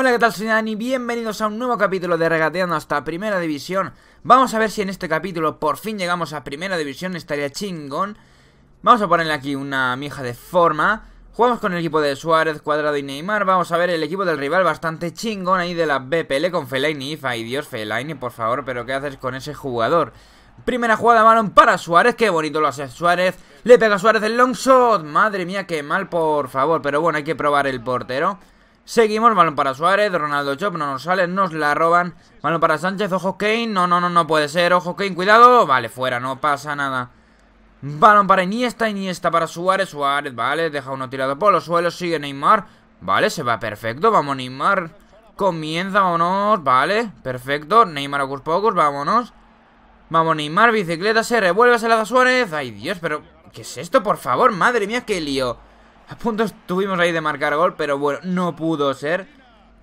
Hola, ¿qué tal? Soy Dani, bienvenidos a un nuevo capítulo de Regateando hasta Primera División. Vamos a ver si en este capítulo por fin llegamos a Primera División, estaría chingón. Vamos a ponerle aquí una mija de forma. Jugamos con el equipo de Suárez, Cuadrado y Neymar. Vamos a ver el equipo del rival bastante chingón ahí de la BPL con Fellaini. Ay Dios, Fellaini, por favor, pero ¿qué haces con ese jugador? Primera jugada balón para Suárez, qué bonito lo hace Suárez. Le pega a Suárez el long shot. Madre mía, qué mal, por favor. Pero bueno, hay que probar el portero. Seguimos, balón para Suárez, Ronaldo Chop, no nos sale, nos la roban. Balón para Sánchez, ojo Kane, no, no, no, no puede ser, ojo Kane, cuidado. Vale, fuera, no pasa nada. Balón para Iniesta, Iniesta para Suárez, Suárez, vale, deja uno tirado por los suelos, sigue Neymar. Vale, se va perfecto, vamos Neymar. Comienza, no, vale, perfecto. Neymar Ocus Pocus, vámonos. Vamos Neymar, bicicleta, se revuelve, se la da Suárez. Ay Dios, pero... ¿Qué es esto, por favor? Madre mía, qué lío. A punto estuvimos ahí de marcar gol, pero bueno, no pudo ser.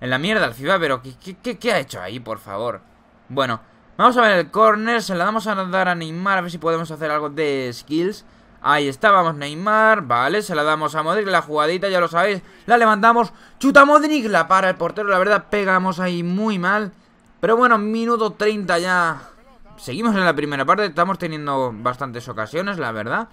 En la mierda el FIBA, pero ¿qué, qué, qué ha hecho ahí, por favor? Bueno, vamos a ver el corner, se la damos a dar a Neymar, a ver si podemos hacer algo de skills. Ahí vamos Neymar, vale, se la damos a Modric, la jugadita, ya lo sabéis, la levantamos, chuta Modric, la para el portero, la verdad pegamos ahí muy mal. Pero bueno, minuto 30 ya, seguimos en la primera parte, estamos teniendo bastantes ocasiones, la verdad.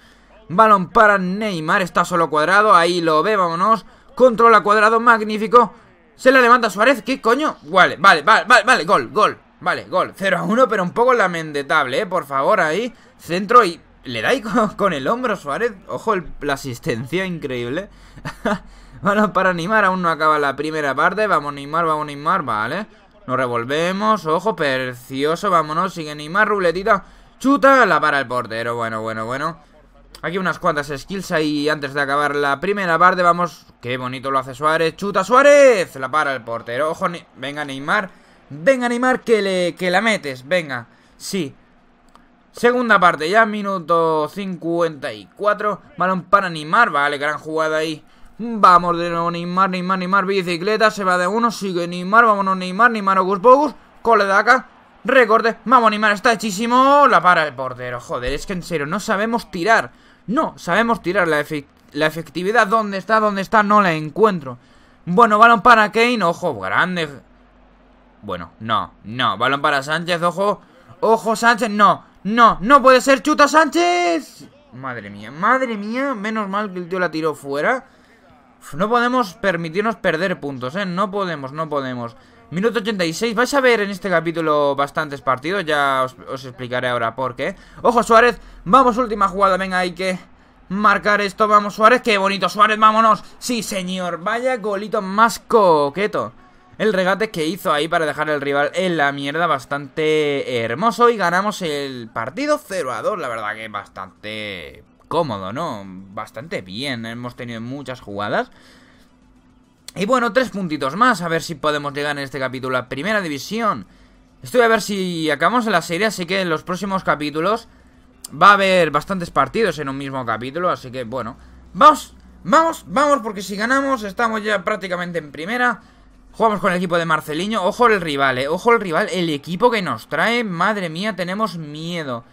Balón para Neymar, está solo cuadrado, ahí lo ve, vámonos. Controla cuadrado, magnífico. Se la levanta Suárez, ¿qué coño? Vale, vale, vale, vale, vale, gol, gol. Vale, gol. 0 a 1, pero un poco lamentable, ¿eh? Por favor, ahí. Centro y... Le da ahí con, el hombro Suárez. Ojo, la asistencia increíble. Balón para Neymar aún no acaba la primera parte. Vamos Neymar, vamos Neymar, vale. Nos revolvemos, ojo, precioso, vámonos. Sigue Neymar, ruletita. Chuta, la para el portero. Bueno, bueno, bueno. Aquí unas cuantas skills ahí antes de acabar la primera parte. Vamos, qué bonito lo hace Suárez. ¡Chuta Suárez! La para el portero. Ojo, venga Neymar. Venga Neymar, que, le que la metes. Venga, sí. Segunda parte, ya minuto 54. Balón para Neymar. Vale, gran jugada ahí. Vamos de nuevo, Neymar, Neymar, Neymar, bicicleta, se va de uno, sigue Neymar, vámonos Neymar, Neymar, Ocus Pocus, cole de acá, recorte, vamos Neymar, está hechísimo, la para el portero, joder, es que en serio, no sabemos tirar, no, sabemos tirar la, la efectividad. ¿Dónde está? ¿Dónde está? No la encuentro. Bueno, balón para Kane. Ojo, grande. Bueno, no, no. Balón para Sánchez. Ojo. Ojo, Sánchez. No, no, no puede ser. Chuta Sánchez. Madre mía, madre mía. Menos mal que el tío la tiró fuera. No podemos permitirnos perder puntos, ¿eh? No podemos, no podemos. Minuto 86, vais a ver en este capítulo bastantes partidos, ya os, explicaré ahora por qué. Ojo Suárez, vamos, última jugada, venga, hay que marcar esto, vamos Suárez, qué bonito Suárez, vámonos. Sí señor, vaya golito más coqueto. El regate que hizo ahí para dejar al rival en la mierda bastante hermoso y ganamos el partido 0 a 2, la verdad que bastante cómodo, ¿no? Bastante bien, hemos tenido muchas jugadas. Y bueno, tres puntitos más, a ver si podemos llegar en este capítulo a Primera División. Estoy a ver si acabamos la serie, así que en los próximos capítulos va a haber bastantes partidos en un mismo capítulo, así que bueno. Vamos, vamos, vamos, porque si ganamos estamos ya prácticamente en Primera. Jugamos con el equipo de Marceliño. Ojo el rival, eh. Ojo el rival, el equipo que nos trae. Madre mía, tenemos miedo.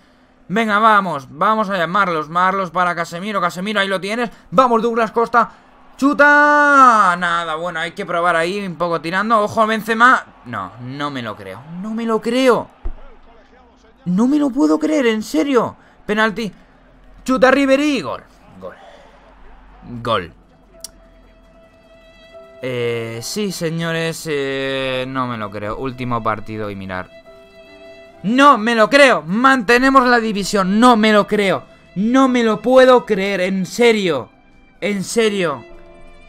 Venga, vamos. Vamos a llamarlos. Marlos para Casemiro. Casemiro, ahí lo tienes. Vamos, Douglas Costa. ¡Chuta! Nada, bueno, hay que probar ahí un poco tirando. ¡Ojo, Benzema! No, no me lo creo. ¡No me lo creo! ¡No me lo puedo creer, en serio! Penalti. ¡Chuta, Ribery! Gol. Gol. Gol. Eh, sí, señores, eh, no me lo creo. Último partido y mirar. No me lo creo. Mantenemos la división. No me lo creo. No me lo puedo creer. En serio. En serio.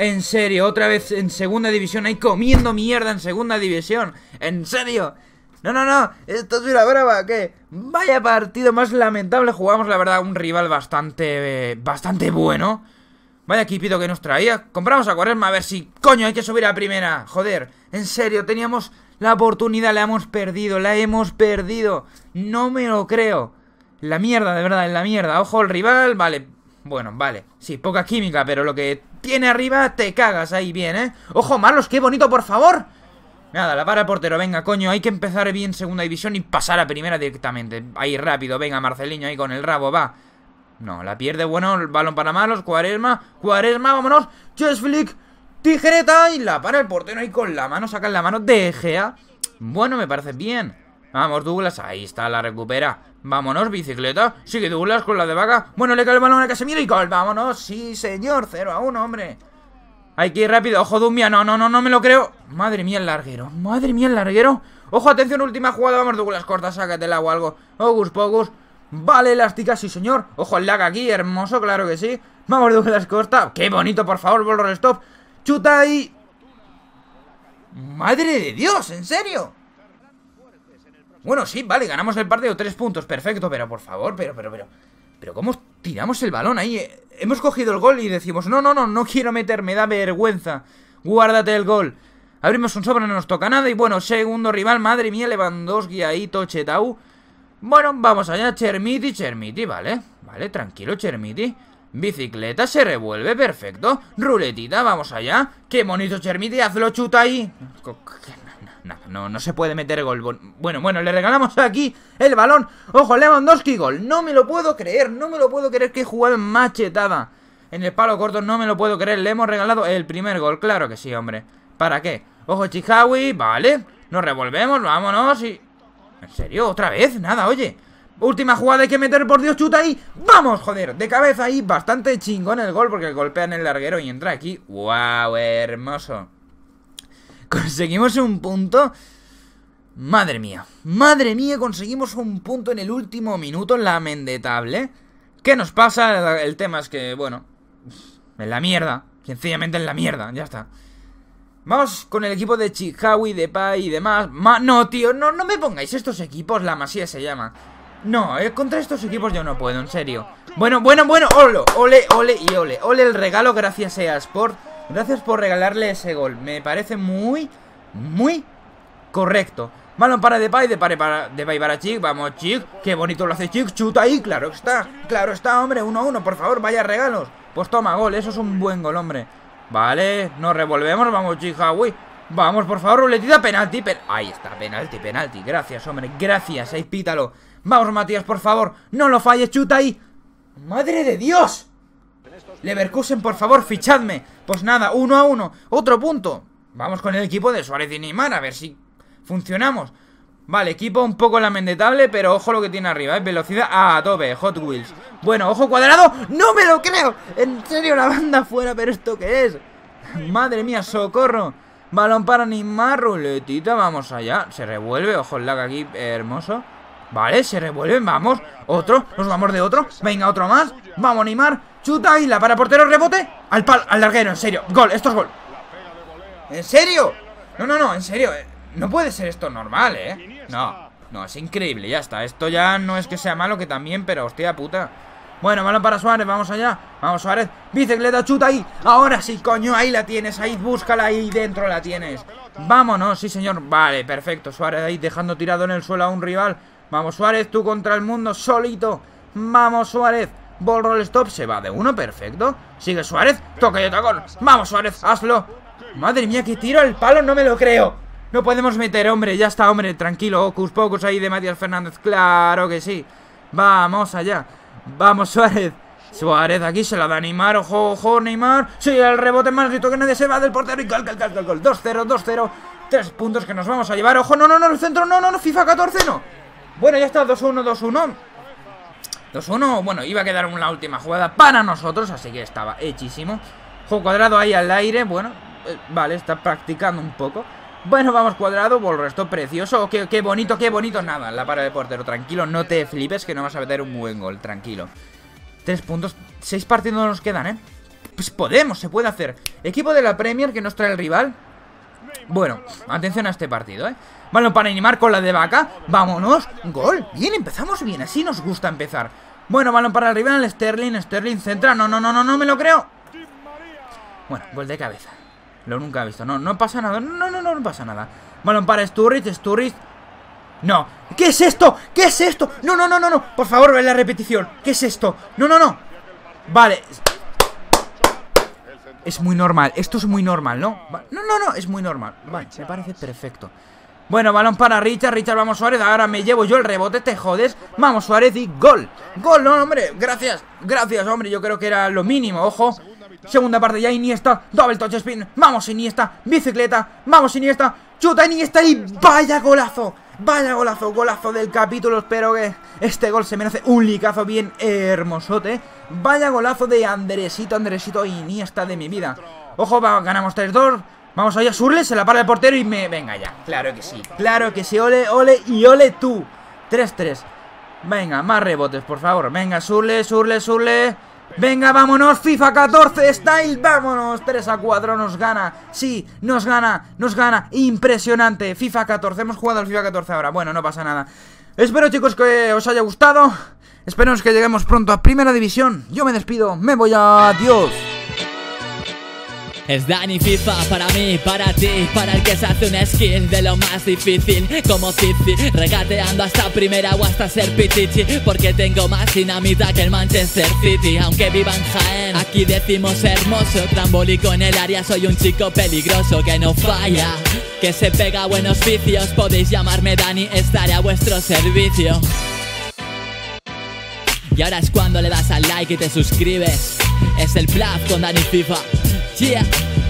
En serio, otra vez en segunda división, ahí comiendo mierda en segunda división. En serio. No, no, no, esto es una brava, ¿Qué? vaya partido más lamentable. Jugamos, la verdad, un rival bastante, eh, bastante bueno. Vaya equipito que nos traía. Compramos a Cuaresma a ver si, coño, hay que subir a primera. Joder, en serio, teníamos la oportunidad, la hemos perdido, la hemos perdido. No me lo creo. La mierda, de verdad, la mierda. Ojo el rival, vale, bueno, vale. Sí, poca química, pero lo que tiene arriba te cagas ahí bien, ¿eh? ¡Ojo, Marlos! ¡Qué bonito, por favor! Nada, la para el portero, venga, coño, hay que empezar bien segunda división y pasar a primera directamente. Ahí rápido, venga, Marcelinho ahí con el rabo, va. No, la pierde, bueno, el balón para Marlos, Cuaresma, Cuaresma, vámonos, Chesflick, tijereta y la para el portero ahí con la mano, saca la mano de Egea. Bueno, me parece bien. Vamos, Douglas, ahí está, la recupera. Vámonos, bicicleta. Sigue Douglas con la de vaca. Bueno, le cae el balón a mira y gol. Vámonos, sí, señor. 0 a 1, hombre. Hay que ir rápido. Ojo, Dumbia. No, no, no, no me lo creo. Madre mía, el larguero. Madre mía, el larguero. Ojo, atención, última jugada. Vamos, Douglas, corta, sácatela o algo. Ogus, pogus. Vale, elástica, sí, señor. Ojo, el lag aquí, hermoso, claro que sí. Vamos, Douglas, corta. Qué bonito, por favor, roll stop. Chuta y... Madre de Dios, en serio. Bueno, sí, vale, ganamos el partido tres puntos, perfecto, pero por favor, pero, pero, pero... Pero cómo tiramos el balón ahí. Hemos cogido el gol y decimos, no, no, no, no quiero meter, me da vergüenza. Guárdate el gol. Abrimos un sobre, no nos toca nada. Y bueno, segundo rival, madre mía, Lewandowski ahí, Tochetau. Bueno, vamos allá, Chermiti, Chermiti, vale. Vale, tranquilo, Chermiti. Bicicleta, se revuelve, perfecto. Ruletita, vamos allá. Qué bonito, Chermiti, hazlo chuta ahí no, no se puede meter gol. Bueno, bueno, le regalamos aquí el balón. ¡Ojo, Lewandowski! ¡Gol! No me lo puedo creer, no me lo puedo creer que jugada machetada. En el palo corto no me lo puedo creer. Le hemos regalado el primer gol. Claro que sí, hombre. ¿Para qué? Ojo, Chihawi. Vale. Nos revolvemos, vámonos y... ¿En serio? ¿Otra vez? Nada, oye. Última jugada, hay que meter, por Dios, chuta ahí. ¡Vamos, joder! De cabeza ahí, bastante chingón el gol porque golpean el larguero y entra aquí. ¡Wow, hermoso! Conseguimos un punto. Madre mía, madre mía, conseguimos un punto en el último minuto, mendetable ¿Qué nos pasa? El tema es que, bueno, en la mierda. Sencillamente en la mierda, ya está. Vamos con el equipo de Chihawi, de Pai y demás. no, tío, no, no me pongáis estos equipos, la masía se llama. No, eh, contra estos equipos yo no puedo, en serio. Bueno, bueno, bueno, ole, ole, ole y ole. Ole el regalo gracias a Sport. Gracias por regalarle ese gol. Me parece muy, muy correcto. Malón para de Pare para, Pay para Chic, vamos Chic, qué bonito lo hace Chic, chuta ahí, claro está, claro está, hombre, 1-1, por favor, vaya regalos. Pues toma, gol, eso es un buen gol, hombre. Vale, nos revolvemos, vamos Chic, ah, Vamos, por favor, ruletita, penalti, ahí está, penalti, penalti, gracias, hombre, gracias, ahí pítalo. Vamos, Matías, por favor, no lo falles, chuta ahí. ¡Madre de Dios! Leverkusen, por favor, fichadme. Pues nada, uno a uno. Otro punto. Vamos con el equipo de Suárez y Neymar, a ver si funcionamos. Vale, equipo un poco lamentable, pero ojo lo que tiene arriba, es ¿eh? velocidad a tope, Hot Wheels. Bueno, ojo cuadrado, ¡no me lo creo! En serio, la banda fuera, pero ¿esto qué es? Madre mía, socorro. Balón para Neymar, ruletita, vamos allá. Se revuelve, ojo el lag aquí, hermoso. Vale, se revuelve vamos. Otro, nos vamos de otro. Venga, otro más. Vamos, Neymar. Chuta la para portero, rebote. Al pal, al larguero, en serio. Gol, esto es gol. ¿En serio? No, no, no, en serio. Eh. No puede ser esto normal, ¿eh? No, no, es increíble, ya está. Esto ya no es que sea malo, que también, pero hostia puta. Bueno, balón para Suárez, vamos allá. Vamos, Suárez. Bicicleta, chuta ahí. Ahora sí, coño, ahí la tienes. Ahí, búscala ahí dentro la tienes. Vámonos, sí, señor. Vale, perfecto. Suárez ahí dejando tirado en el suelo a un rival. Vamos, Suárez, tú contra el mundo, solito. Vamos, Suárez. Ball roll stop se va de uno, perfecto. Sigue Suárez, toque de tacón. Vamos Suárez, hazlo. Madre mía, que tiro al palo, no me lo creo. No podemos meter, hombre, ya está, hombre, tranquilo. Ocus pocus ahí de Matías Fernández, claro que sí. Vamos allá. Vamos Suárez. Suárez aquí se la da a Neymar, ojo, ojo, Neymar. Sí, el rebote más que nadie se va del portero y gol, gol, gol, gol, gol. 2-0, 2-0. Tres puntos que nos vamos a llevar. Ojo, no, no, no, el centro, no, no, no, FIFA 14, no. Bueno, ya está, 2-1, 2-1. 2-1, bueno, iba a quedar una última jugada para nosotros, así que estaba hechísimo. Juego cuadrado ahí al aire, bueno, eh, vale, está practicando un poco. Bueno, vamos cuadrado, resto precioso. Oh, qué, qué, bonito, qué bonito. Nada, la para de portero. Tranquilo, no te flipes que no vas a meter un buen gol. Tranquilo. Tres puntos. Seis partidos nos quedan, ¿eh? Pues podemos, se puede hacer. Equipo de la Premier que nos trae el rival. Bueno, atención a este partido, ¿eh? Balón para animar con la de vaca. Vámonos. Gol. Bien, empezamos bien. Así nos gusta empezar. Bueno, balón para el rival, Sterling, Sterling centra. No, no, no, no, no me lo creo. Bueno, gol de cabeza. Lo nunca he visto. No, no pasa nada. No, no, no, no pasa nada. Balón para Sturridge, Sturridge. No. ¿Qué es esto? ¿Qué es esto? No, no, no, no, no. Por favor, ve la repetición. ¿Qué es esto? No, no, no. Vale. Es muy normal, esto es muy normal, ¿no? No, no, no, es muy normal Vale, me parece perfecto Bueno, balón para Richard, Richard, vamos Suárez Ahora me llevo yo el rebote, te jodes Vamos Suárez y gol Gol, no, hombre, gracias, gracias, hombre Yo creo que era lo mínimo, ojo Segunda parte ya Iniesta, doble touch spin Vamos Iniesta, bicicleta, vamos Iniesta Chuta Iniesta y vaya golazo Vaya golazo, golazo del capítulo, espero que este gol se merece un licazo bien hermosote. Vaya golazo de Andresito, Andresito Iniesta de mi vida. Ojo, va, ganamos 3-2. Vamos allá, Surle, se la para el portero y me... Venga ya, claro que sí, claro que sí, ole, ole y ole tú. 3-3. Venga, más rebotes, por favor. Venga, Surle, Surle, Surle. Venga, vámonos, FIFA 14 Style, vámonos, 3 a 4 nos gana, sí, nos gana, nos gana, impresionante, FIFA 14, hemos jugado al FIFA 14 ahora, bueno, no pasa nada Espero chicos que os haya gustado, esperemos que lleguemos pronto a Primera División, yo me despido, me voy, adiós es Dani FIFA para mí, para ti, para el que se hace un skin de lo más difícil Como si regateando hasta primera o hasta ser pitichi Porque tengo más dinamita que el Manchester City Aunque viva en Jaén, aquí decimos hermoso Trambólico en el área, soy un chico peligroso que no falla Que se pega a buenos vicios, podéis llamarme Dani, estaré a vuestro servicio y ahora es cuando le das al like y te suscribes. Es el Plaf con Dani FIFA. Yeah.